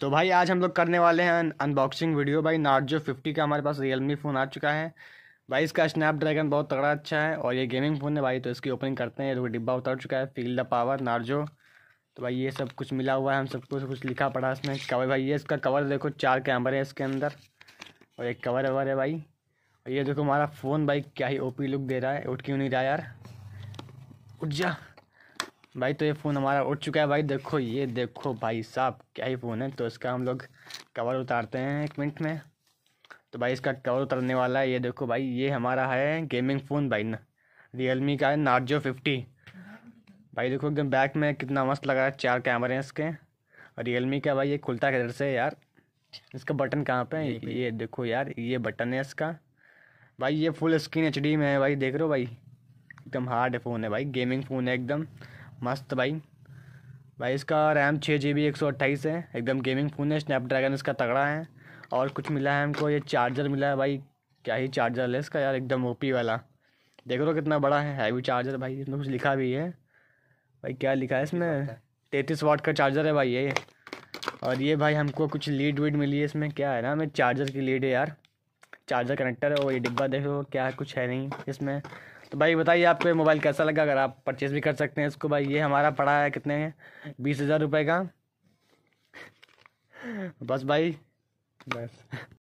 तो भाई आज हम लोग करने वाले हैं अनबॉक्सिंग वीडियो भाई नार्जो फिफ्टी का हमारे पास रियलमी फ़ोन आ चुका है भाई इसका स्नैपड्रैगन बहुत तगड़ा अच्छा है और ये गेमिंग फ़ोन है भाई तो इसकी ओपनिंग करते हैं देखो डिब्बा उतर चुका है फील द पावर नार्जो तो भाई ये सब कुछ मिला हुआ है हम सबको कुछ लिखा पड़ा इसमें कवर भाई ये इसका कवर देखो चार कैमरे हैं इसके अंदर और एक कवर ववर है भाई और ये देखो हमारा फ़ोन भाई क्या ही ओपी लुक दे रहा है उठ क्यों नहीं रहा यार उठ जा भाई तो ये फ़ोन हमारा उठ चुका है भाई देखो ये देखो भाई साहब क्या ही फ़ोन है तो इसका हम लोग कवर उतारते हैं एक मिनट में तो भाई इसका कवर उतरने वाला है ये देखो भाई ये हमारा है गेमिंग फ़ोन भाई ना मी का है नार्जो फिफ्टी भाई देखो एकदम बैक में कितना मस्त लगा है चार कैमरे हैं इसके और रियलमी का भाई ये खुलता किधर से यार इसका बटन कहाँ पर है ये देखो यार ये बटन है इसका भाई ये फुल स्क्रीन एच में है भाई देख रहे हो भाई एकदम हार्ड फ़ोन है भाई गेमिंग फ़ोन है एकदम मस्त भाई भाई इसका रैम छः जी बी एक सौ अट्ठाईस है एकदम गेमिंग फ़ोन है स्नैपड्रैगन इसका तगड़ा है और कुछ मिला है हमको ये चार्जर मिला है भाई क्या ही चार्जर है इसका यार एकदम ओपी वाला देख रहे हो तो कितना बड़ा है हैवी चार्जर भाई इसमें कुछ लिखा भी है भाई क्या लिखा है इसमें तैंतीस वाट का चार्जर है भाई ये और ये भाई हमको कुछ लीड वीड मिली है इसमें क्या है ना हमें चार्जर की लीड है यार चार्जर कनेक्टर है और ये डिब्बा देखो क्या है कुछ है नहीं इसमें तो भाई बताइए आपको ये मोबाइल कैसा लगा अगर आप परचेज़ भी कर सकते हैं इसको भाई ये हमारा पड़ा है कितने बीस हज़ार रुपये का बस भाई बस